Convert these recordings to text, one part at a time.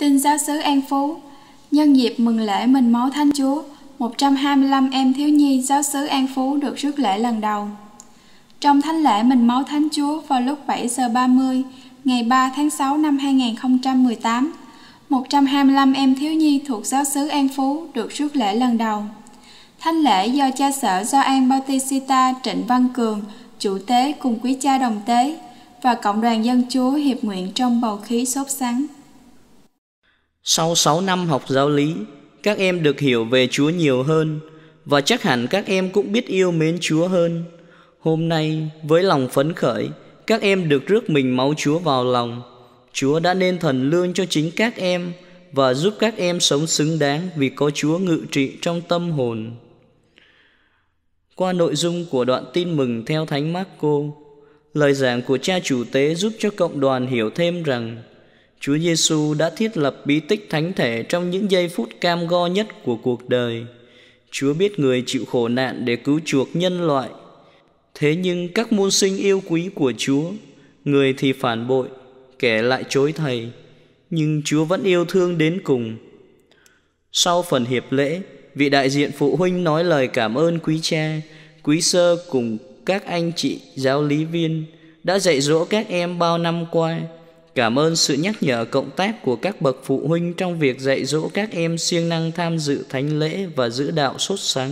Tin giáo xứ An Phú Nhân dịp mừng lễ mình máu Thánh Chúa, 125 em thiếu nhi giáo xứ An Phú được rước lễ lần đầu. Trong thánh lễ mình máu Thánh Chúa vào lúc 7 giờ 30 ngày 3 tháng 6 năm 2018, 125 em thiếu nhi thuộc giáo xứ An Phú được rước lễ lần đầu. Thánh lễ do cha sở An Bautista Trịnh Văn Cường, chủ tế cùng quý cha đồng tế và Cộng đoàn Dân Chúa hiệp nguyện trong bầu khí sốt sắng. Sau 6 năm học giáo lý, các em được hiểu về Chúa nhiều hơn và chắc hẳn các em cũng biết yêu mến Chúa hơn. Hôm nay, với lòng phấn khởi, các em được rước mình máu Chúa vào lòng. Chúa đã nên thần lương cho chính các em và giúp các em sống xứng đáng vì có Chúa ngự trị trong tâm hồn. Qua nội dung của đoạn tin mừng theo Thánh Marco, lời giảng của cha chủ tế giúp cho cộng đoàn hiểu thêm rằng Chúa Giêsu đã thiết lập bí tích thánh thể trong những giây phút cam go nhất của cuộc đời. Chúa biết người chịu khổ nạn để cứu chuộc nhân loại. Thế nhưng các môn sinh yêu quý của Chúa, người thì phản bội, kẻ lại chối thầy, nhưng Chúa vẫn yêu thương đến cùng. Sau phần hiệp lễ, vị đại diện phụ huynh nói lời cảm ơn quý cha, quý sơ cùng các anh chị giáo lý viên đã dạy dỗ các em bao năm qua Cảm ơn sự nhắc nhở cộng tác của các bậc phụ huynh trong việc dạy dỗ các em siêng năng tham dự thánh lễ và giữ đạo sốt sáng.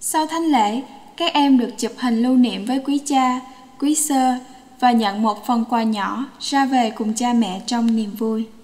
Sau thánh lễ, các em được chụp hình lưu niệm với quý cha, quý sơ và nhận một phần quà nhỏ ra về cùng cha mẹ trong niềm vui.